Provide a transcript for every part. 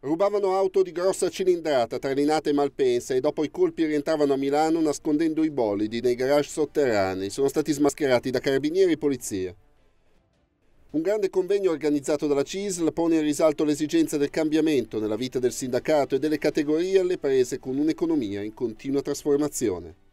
Rubavano auto di grossa cilindrata tralinate Malpensa e dopo i colpi rientravano a Milano nascondendo i bolidi nei garage sotterranei. Sono stati smascherati da carabinieri e polizia. Un grande convegno organizzato dalla CISL pone in risalto l'esigenza del cambiamento nella vita del sindacato e delle categorie alle prese con un'economia in continua trasformazione.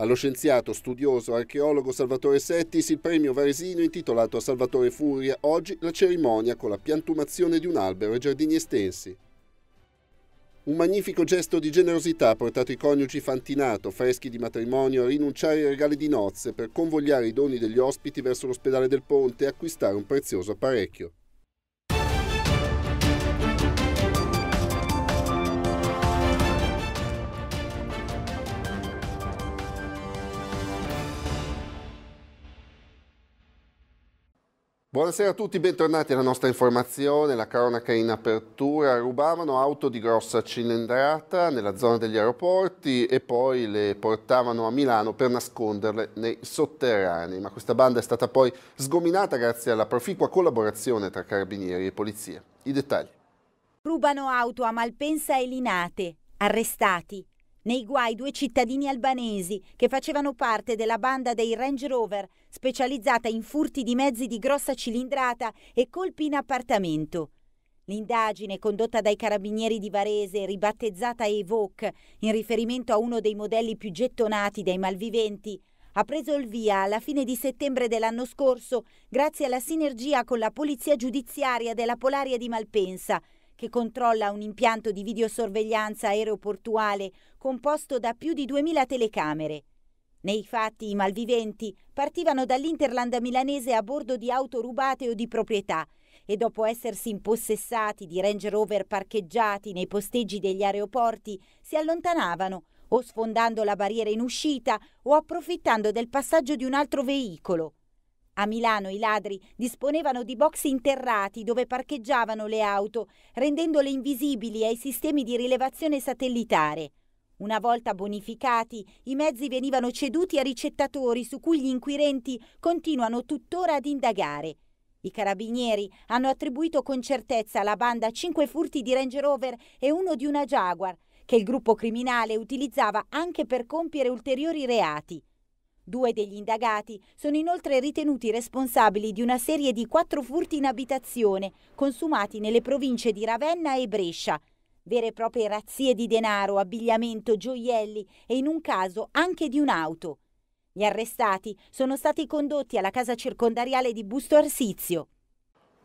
Allo scienziato, studioso, archeologo Salvatore Settis il premio Varesino intitolato a Salvatore Furia, oggi la cerimonia con la piantumazione di un albero e giardini estensi. Un magnifico gesto di generosità ha portato i coniugi Fantinato, freschi di matrimonio, a rinunciare ai regali di nozze per convogliare i doni degli ospiti verso l'ospedale del Ponte e acquistare un prezioso apparecchio. Buonasera a tutti, bentornati alla nostra informazione. La cronaca in apertura. Rubavano auto di grossa cilindrata nella zona degli aeroporti e poi le portavano a Milano per nasconderle nei sotterranei. Ma questa banda è stata poi sgominata grazie alla proficua collaborazione tra carabinieri e polizia. I dettagli. Rubano auto a Malpensa e Linate. Arrestati nei guai due cittadini albanesi che facevano parte della banda dei Range Rover, specializzata in furti di mezzi di grossa cilindrata e colpi in appartamento. L'indagine condotta dai carabinieri di Varese, ribattezzata Evoque, in riferimento a uno dei modelli più gettonati dai malviventi, ha preso il via alla fine di settembre dell'anno scorso grazie alla sinergia con la Polizia Giudiziaria della Polaria di Malpensa, che controlla un impianto di videosorveglianza aeroportuale composto da più di 2000 telecamere. Nei fatti i malviventi partivano dall'Interlanda milanese a bordo di auto rubate o di proprietà e dopo essersi impossessati di Range Rover parcheggiati nei posteggi degli aeroporti si allontanavano o sfondando la barriera in uscita o approfittando del passaggio di un altro veicolo. A Milano i ladri disponevano di box interrati dove parcheggiavano le auto, rendendole invisibili ai sistemi di rilevazione satellitare. Una volta bonificati, i mezzi venivano ceduti a ricettatori su cui gli inquirenti continuano tuttora ad indagare. I carabinieri hanno attribuito con certezza alla banda cinque furti di Range Rover e uno di una Jaguar, che il gruppo criminale utilizzava anche per compiere ulteriori reati. Due degli indagati sono inoltre ritenuti responsabili di una serie di quattro furti in abitazione consumati nelle province di Ravenna e Brescia. Vere e proprie razzie di denaro, abbigliamento, gioielli e in un caso anche di un'auto. Gli arrestati sono stati condotti alla casa circondariale di Busto Arsizio.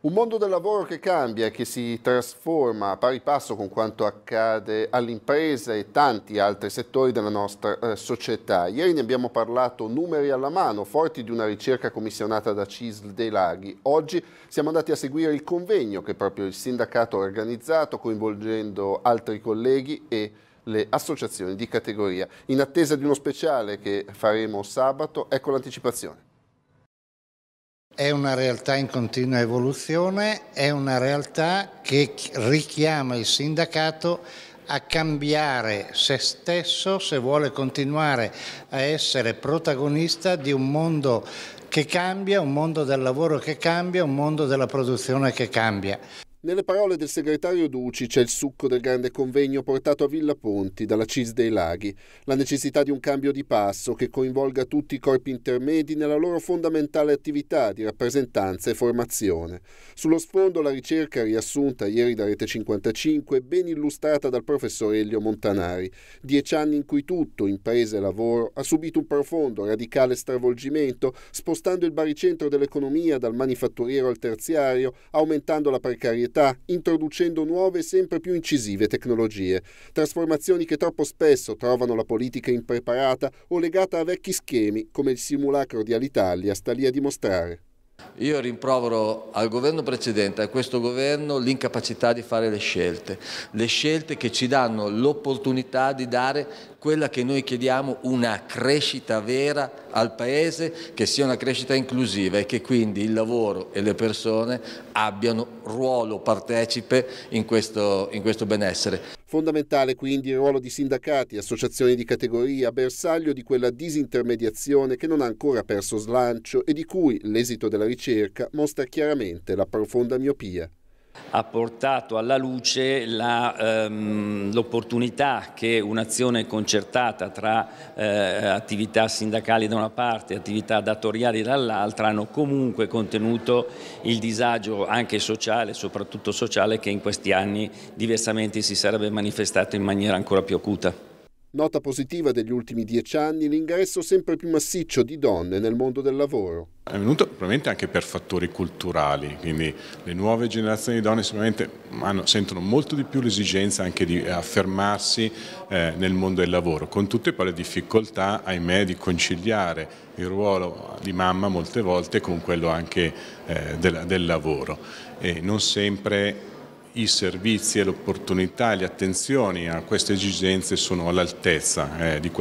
Un mondo del lavoro che cambia, che si trasforma a pari passo con quanto accade all'impresa e tanti altri settori della nostra eh, società. Ieri ne abbiamo parlato numeri alla mano, forti di una ricerca commissionata da CISL dei Laghi. Oggi siamo andati a seguire il convegno che proprio il sindacato ha organizzato, coinvolgendo altri colleghi e le associazioni di categoria. In attesa di uno speciale che faremo sabato, ecco l'anticipazione. È una realtà in continua evoluzione, è una realtà che richiama il sindacato a cambiare se stesso se vuole continuare a essere protagonista di un mondo che cambia, un mondo del lavoro che cambia, un mondo della produzione che cambia. Nelle parole del segretario Duci c'è il succo del grande convegno portato a Villa Ponti dalla CIS dei Laghi, la necessità di un cambio di passo che coinvolga tutti i corpi intermedi nella loro fondamentale attività di rappresentanza e formazione. Sullo sfondo la ricerca riassunta ieri da Rete 55 ben illustrata dal professor Elio Montanari, dieci anni in cui tutto, imprese e lavoro, ha subito un profondo, radicale stravolgimento, spostando il baricentro dell'economia dal manifatturiero al terziario, aumentando la precarietà società introducendo nuove e sempre più incisive tecnologie, trasformazioni che troppo spesso trovano la politica impreparata o legata a vecchi schemi, come il simulacro di Alitalia sta lì a dimostrare. Io rimprovero al governo precedente, a questo governo, l'incapacità di fare le scelte, le scelte che ci danno l'opportunità di dare quella che noi chiediamo una crescita vera al Paese, che sia una crescita inclusiva e che quindi il lavoro e le persone abbiano ruolo partecipe in questo, in questo benessere. Fondamentale quindi il ruolo di sindacati, associazioni di categoria, bersaglio di quella disintermediazione che non ha ancora perso slancio e di cui l'esito della ricerca mostra chiaramente la profonda miopia ha portato alla luce ehm, l'opportunità ehm, che un'azione concertata tra eh, attività sindacali da una parte e attività datoriali dall'altra hanno comunque contenuto il disagio anche sociale, soprattutto sociale, che in questi anni diversamente si sarebbe manifestato in maniera ancora più acuta. Nota positiva degli ultimi dieci anni l'ingresso sempre più massiccio di donne nel mondo del lavoro. È venuto probabilmente anche per fattori culturali, quindi le nuove generazioni di donne sicuramente hanno, sentono molto di più l'esigenza anche di eh, affermarsi eh, nel mondo del lavoro, con tutte poi le difficoltà, ahimè, di conciliare il ruolo di mamma molte volte con quello anche eh, del, del lavoro. E non sempre i servizi e le opportunità e le attenzioni a queste esigenze sono all'altezza eh, di,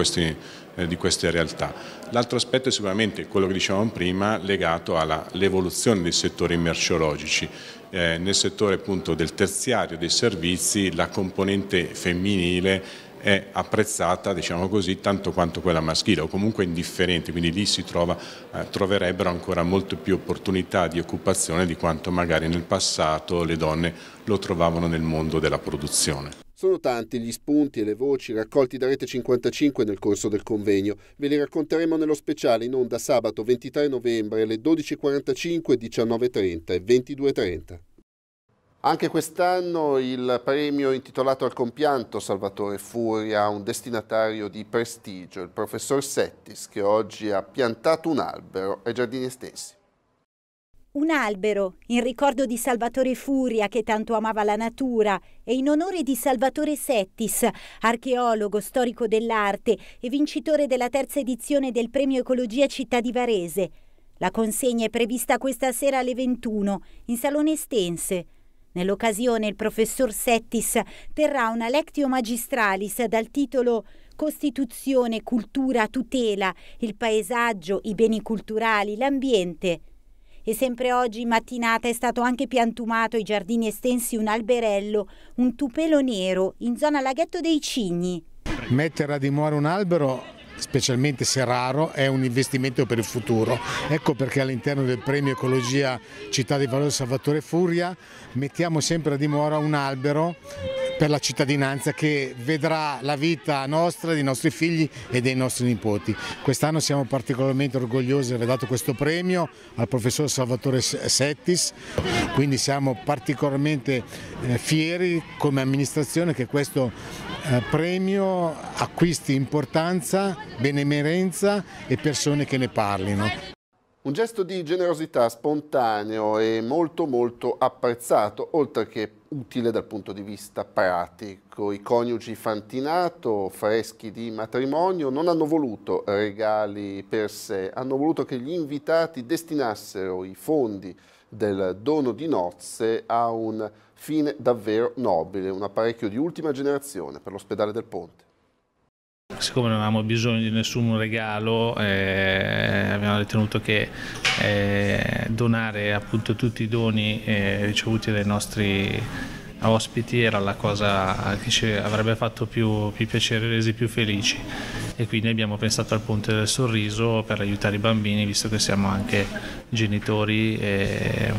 eh, di, queste realtà. L'altro aspetto è sicuramente quello che dicevamo prima legato all'evoluzione dei settori merceologici. Eh, nel settore appunto del terziario dei servizi la componente femminile è apprezzata, diciamo così, tanto quanto quella maschile o comunque indifferente, quindi lì si trova, eh, troverebbero ancora molte più opportunità di occupazione di quanto magari nel passato le donne lo trovavano nel mondo della produzione. Sono tanti gli spunti e le voci raccolti da Rete 55 nel corso del convegno. Ve li racconteremo nello speciale in onda sabato 23 novembre alle 12.45, 19.30 e 22.30. Anche quest'anno il premio intitolato al compianto Salvatore Furia a un destinatario di prestigio, il professor Settis, che oggi ha piantato un albero ai giardini estensi. Un albero, in ricordo di Salvatore Furia che tanto amava la natura e in onore di Salvatore Settis, archeologo, storico dell'arte e vincitore della terza edizione del Premio Ecologia Città di Varese. La consegna è prevista questa sera alle 21 in Salone Estense. Nell'occasione il professor Settis terrà una lectio magistralis dal titolo Costituzione, cultura, tutela, il paesaggio, i beni culturali, l'ambiente. E sempre oggi in mattinata è stato anche piantumato ai giardini estensi un alberello, un tupelo nero, in zona laghetto dei Cigni. Mettere a dimora un albero specialmente se raro, è un investimento per il futuro. Ecco perché all'interno del premio Ecologia Città di Valore Salvatore Furia mettiamo sempre a dimora un albero per la cittadinanza che vedrà la vita nostra, dei nostri figli e dei nostri nipoti. Quest'anno siamo particolarmente orgogliosi di aver dato questo premio al professor Salvatore Settis, quindi siamo particolarmente eh, fieri come amministrazione che questo eh, premio acquisti importanza, benemerenza e persone che ne parlino. Un gesto di generosità spontaneo e molto molto apprezzato, oltre che utile dal punto di vista pratico. I coniugi Fantinato, freschi di matrimonio, non hanno voluto regali per sé, hanno voluto che gli invitati destinassero i fondi del dono di nozze a un fine davvero nobile, un apparecchio di ultima generazione per l'ospedale del Ponte siccome non avevamo bisogno di nessun regalo, eh, abbiamo ritenuto che eh, donare appunto tutti i doni eh, ricevuti dai nostri ospiti era la cosa che ci avrebbe fatto più, più piacere, resi più felici e quindi abbiamo pensato al ponte del sorriso per aiutare i bambini visto che siamo anche genitori e,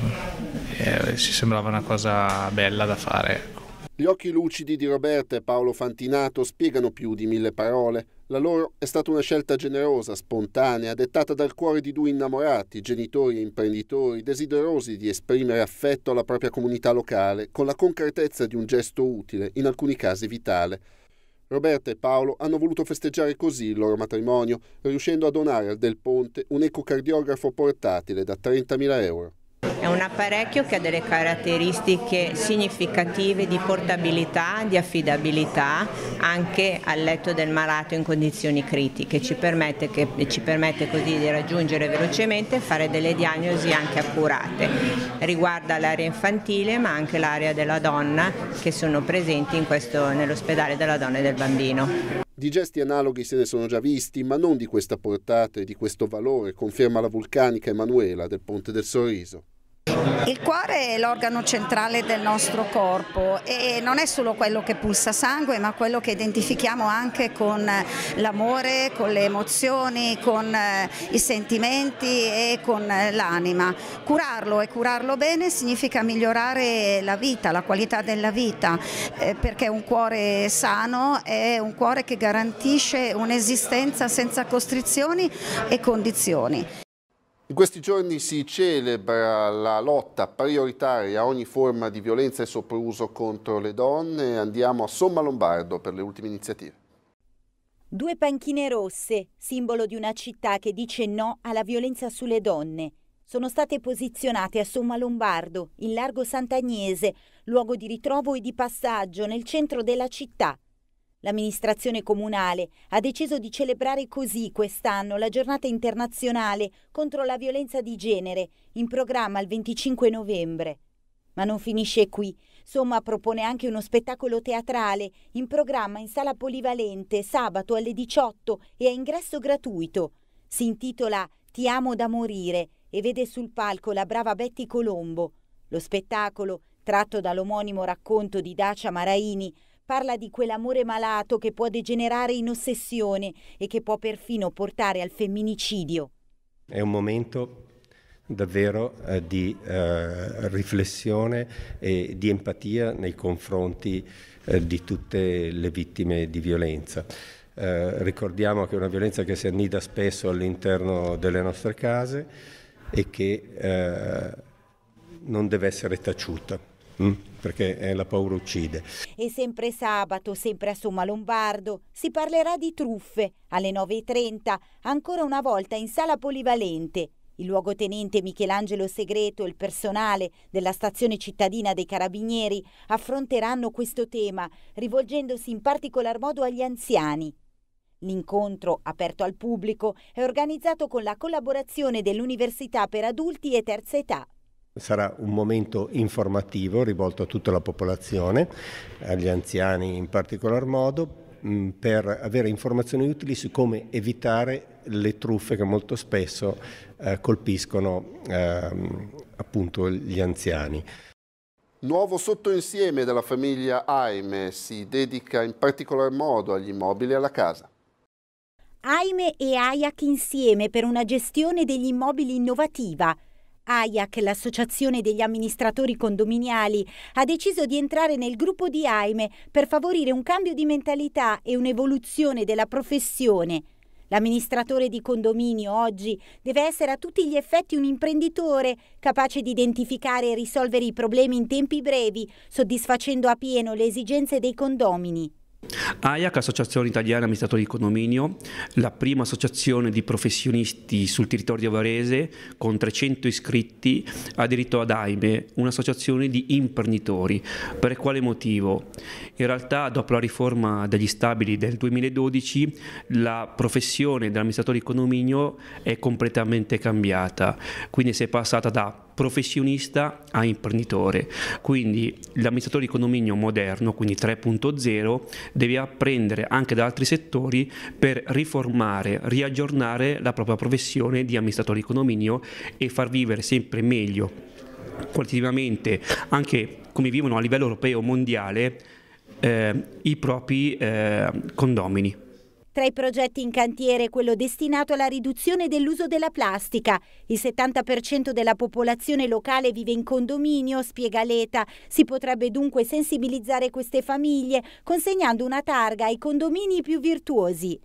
e ci sembrava una cosa bella da fare. Ecco. Gli occhi lucidi di Roberta e Paolo Fantinato spiegano più di mille parole. La loro è stata una scelta generosa, spontanea, dettata dal cuore di due innamorati, genitori e imprenditori, desiderosi di esprimere affetto alla propria comunità locale, con la concretezza di un gesto utile, in alcuni casi vitale. Roberta e Paolo hanno voluto festeggiare così il loro matrimonio, riuscendo a donare al Del Ponte un ecocardiografo portatile da 30.000 euro. È un apparecchio che ha delle caratteristiche significative di portabilità, di affidabilità anche al letto del malato in condizioni critiche, ci permette, che, ci permette così di raggiungere velocemente e fare delle diagnosi anche accurate. Riguarda l'area infantile ma anche l'area della donna che sono presenti nell'ospedale della donna e del bambino. Di gesti analoghi se ne sono già visti, ma non di questa portata e di questo valore, conferma la vulcanica Emanuela del Ponte del Sorriso. Il cuore è l'organo centrale del nostro corpo e non è solo quello che pulsa sangue ma quello che identifichiamo anche con l'amore, con le emozioni, con eh, i sentimenti e con eh, l'anima. Curarlo e curarlo bene significa migliorare la vita, la qualità della vita eh, perché un cuore sano è un cuore che garantisce un'esistenza senza costrizioni e condizioni. In questi giorni si celebra la lotta prioritaria a ogni forma di violenza e sopruso contro le donne. Andiamo a Somma Lombardo per le ultime iniziative. Due panchine rosse, simbolo di una città che dice no alla violenza sulle donne, sono state posizionate a Somma Lombardo, in largo Sant'Agnese, luogo di ritrovo e di passaggio nel centro della città L'amministrazione comunale ha deciso di celebrare così quest'anno la giornata internazionale contro la violenza di genere, in programma il 25 novembre. Ma non finisce qui. Somma propone anche uno spettacolo teatrale in programma in sala polivalente sabato alle 18 e a ingresso gratuito. Si intitola Ti amo da morire e vede sul palco la brava Betty Colombo. Lo spettacolo, tratto dall'omonimo racconto di Dacia Maraini, Parla di quell'amore malato che può degenerare in ossessione e che può perfino portare al femminicidio. È un momento davvero eh, di eh, riflessione e di empatia nei confronti eh, di tutte le vittime di violenza. Eh, ricordiamo che è una violenza che si annida spesso all'interno delle nostre case e che eh, non deve essere taciuta. Mm? perché eh, la paura uccide. E sempre sabato, sempre a Somma Lombardo, si parlerà di truffe alle 9.30, ancora una volta in sala polivalente. Il luogotenente Michelangelo Segreto e il personale della stazione cittadina dei Carabinieri affronteranno questo tema, rivolgendosi in particolar modo agli anziani. L'incontro, aperto al pubblico, è organizzato con la collaborazione dell'Università per adulti e terza età Sarà un momento informativo rivolto a tutta la popolazione, agli anziani in particolar modo, mm, per avere informazioni utili su come evitare le truffe che molto spesso eh, colpiscono eh, appunto gli anziani. Nuovo sottoinsieme della famiglia Aime si dedica in particolar modo agli immobili e alla casa. Aime e AIAC insieme per una gestione degli immobili innovativa – AIAC, l'Associazione degli amministratori condominiali, ha deciso di entrare nel gruppo di AIME per favorire un cambio di mentalità e un'evoluzione della professione. L'amministratore di condominio oggi deve essere a tutti gli effetti un imprenditore capace di identificare e risolvere i problemi in tempi brevi, soddisfacendo a pieno le esigenze dei condomini. AIAC, Associazione Italiana Amministratori di Condominio, la prima associazione di professionisti sul territorio varese con 300 iscritti, ha aderito ad AIME, un'associazione di imprenditori. Per quale motivo? In realtà dopo la riforma degli stabili del 2012 la professione dell'amministratore di condominio è completamente cambiata, quindi si è passata da professionista a imprenditore. Quindi l'amministratore di condominio moderno, quindi 3.0, deve apprendere anche da altri settori per riformare, riaggiornare la propria professione di amministratore di condominio e far vivere sempre meglio qualitativamente anche come vivono a livello europeo mondiale eh, i propri eh, condomini. Tra i progetti in cantiere quello destinato alla riduzione dell'uso della plastica. Il 70% della popolazione locale vive in condominio, spiega Leta. Si potrebbe dunque sensibilizzare queste famiglie consegnando una targa ai condomini più virtuosi.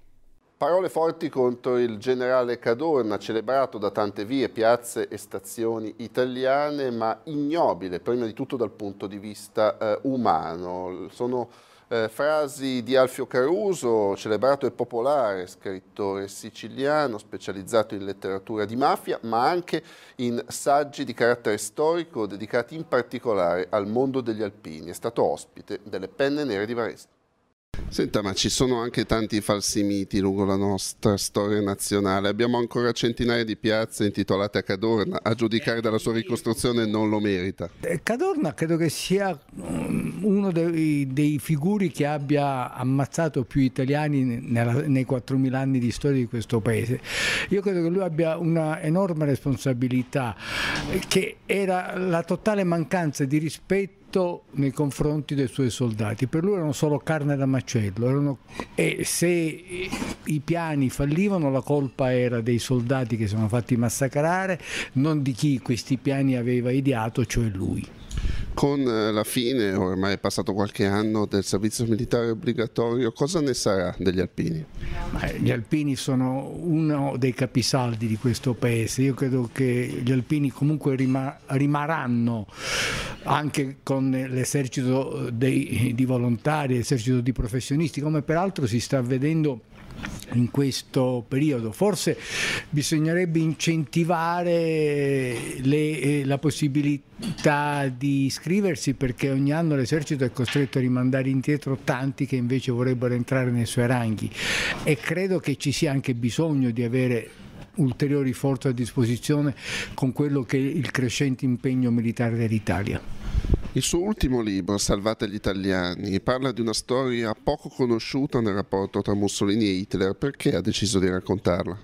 Parole forti contro il generale Cadorna, celebrato da tante vie, piazze e stazioni italiane, ma ignobile, prima di tutto dal punto di vista eh, umano. Sono eh, frasi di Alfio Caruso, celebrato e popolare scrittore siciliano specializzato in letteratura di mafia, ma anche in saggi di carattere storico dedicati in particolare al mondo degli alpini. È stato ospite delle Penne Nere di Varese. Senta, ma ci sono anche tanti falsi miti lungo la nostra storia nazionale. Abbiamo ancora centinaia di piazze intitolate a Cadorna. A giudicare dalla sua ricostruzione non lo merita. Eh, Cadorna credo che sia mm, uno dei, dei figuri che abbia ammazzato più italiani nella, nei 4.000 anni di storia di questo paese. Io credo che lui abbia una enorme responsabilità eh, che era la totale mancanza di rispetto affetto nei confronti dei suoi soldati, per lui erano solo carne da macello erano... e se i piani fallivano la colpa era dei soldati che si sono fatti massacrare, non di chi questi piani aveva ideato, cioè lui. Con eh, la fine, ormai è passato qualche anno, del servizio militare obbligatorio, cosa ne sarà degli alpini? Eh, gli alpini sono uno dei capisaldi di questo paese, io credo che gli alpini comunque rimarranno anche con l'esercito di volontari, l'esercito di professionisti, come peraltro si sta vedendo in questo periodo. Forse bisognerebbe incentivare le, eh, la possibilità di iscriversi perché ogni anno l'esercito è costretto a rimandare indietro tanti che invece vorrebbero entrare nei suoi ranghi e credo che ci sia anche bisogno di avere ulteriori forze a disposizione con quello che è il crescente impegno militare dell'Italia. Il suo ultimo libro, Salvate gli italiani, parla di una storia poco conosciuta nel rapporto tra Mussolini e Hitler. Perché ha deciso di raccontarla?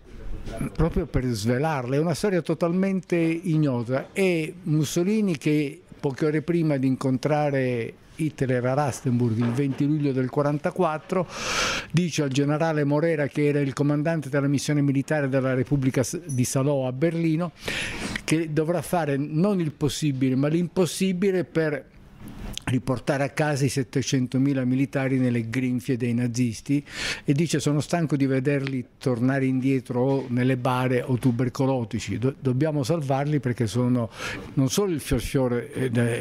Proprio per svelarla, è una storia totalmente ignota. È Mussolini che poche ore prima di incontrare Hitler a Rastenburg il 20 luglio del 1944, dice al generale Morera che era il comandante della missione militare della Repubblica di Salò a Berlino, che dovrà fare non il possibile ma l'impossibile per riportare a casa i 700.000 militari nelle grinfie dei nazisti e dice sono stanco di vederli tornare indietro o nelle bare o tubercolotici, Do dobbiamo salvarli perché sono non solo il fiorfiore eh, de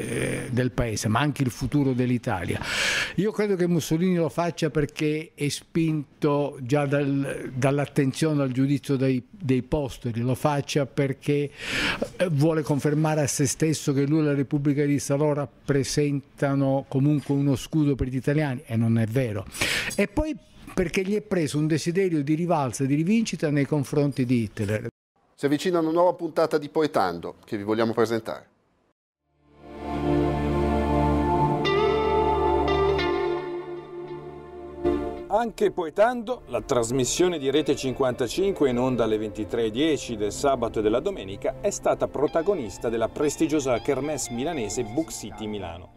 eh, del paese ma anche il futuro dell'Italia. Io credo che Mussolini lo faccia perché è spinto già dal, dall'attenzione al giudizio dei, dei posteri, lo faccia perché eh, vuole confermare a se stesso che lui e la Repubblica di Salò rappresenta diventano comunque uno scudo per gli italiani e non è vero. E poi perché gli è preso un desiderio di rivalsa, di rivincita nei confronti di Hitler. Si avvicina una nuova puntata di Poetando che vi vogliamo presentare. Anche poetando, la trasmissione di Rete 55 in onda alle 23.10 del sabato e della domenica è stata protagonista della prestigiosa kermesse milanese Book City Milano.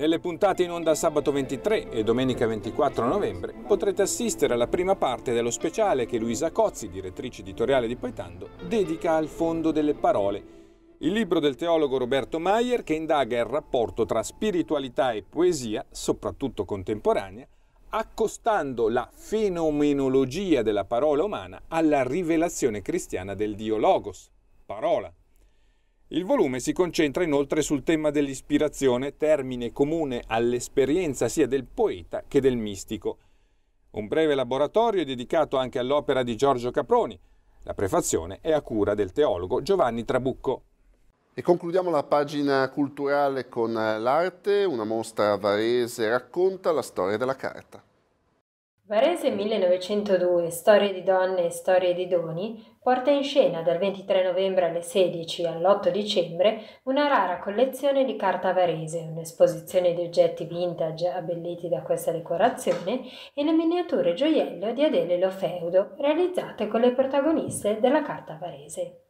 Nelle puntate in onda sabato 23 e domenica 24 novembre potrete assistere alla prima parte dello speciale che Luisa Cozzi, direttrice editoriale di Poetando, dedica al fondo delle parole, il libro del teologo Roberto Maier che indaga il rapporto tra spiritualità e poesia, soprattutto contemporanea, accostando la fenomenologia della parola umana alla rivelazione cristiana del Dio Logos, parola il volume si concentra inoltre sul tema dell'ispirazione, termine comune all'esperienza sia del poeta che del mistico. Un breve laboratorio è dedicato anche all'opera di Giorgio Caproni. La prefazione è a cura del teologo Giovanni Trabucco. E concludiamo la pagina culturale con l'arte, una mostra varese racconta la storia della carta. Varese 1902, Storie di donne e storie di doni, porta in scena dal 23 novembre alle 16 all'8 dicembre una rara collezione di carta varese, un'esposizione di oggetti vintage abbelliti da questa decorazione e le miniature gioiello di Adele Lofeudo realizzate con le protagoniste della carta varese.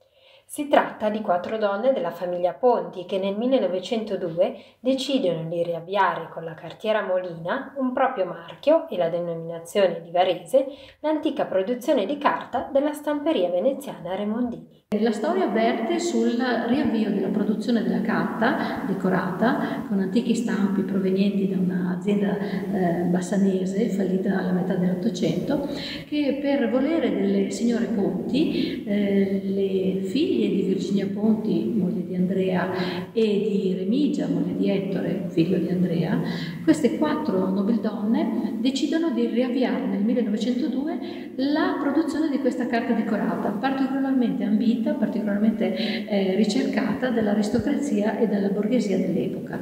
Si tratta di quattro donne della famiglia Ponti che nel 1902 decidono di riavviare con la cartiera Molina un proprio marchio e la denominazione di Varese l'antica produzione di carta della stamperia veneziana Remondini. La storia verte sul riavvio della produzione della carta decorata con antichi stampi provenienti da un'azienda eh, bassanese fallita alla metà dell'Ottocento che per volere delle signore Ponti, eh, le figlie di Virginia Ponti, moglie di Andrea, e di Remigia, moglie di Ettore, figlio di Andrea, queste quattro nobildonne decidono di riavviare nel 1902 la produzione di questa carta decorata, particolarmente ambita vita particolarmente eh, ricercata dell'aristocrazia e della borghesia dell'epoca.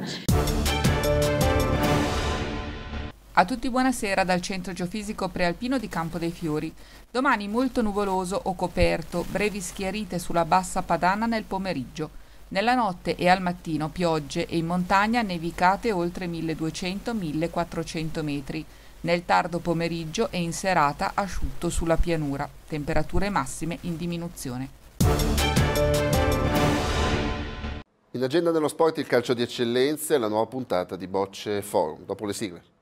A tutti buonasera dal Centro Geofisico Prealpino di Campo dei Fiori. Domani molto nuvoloso o coperto, brevi schiarite sulla bassa padana nel pomeriggio. Nella notte e al mattino piogge e in montagna nevicate oltre 1200-1400 metri. Nel tardo pomeriggio e in serata asciutto sulla pianura, temperature massime in diminuzione. In agenda dello sport il calcio di eccellenze e la nuova puntata di Bocce Forum. Dopo le sigle.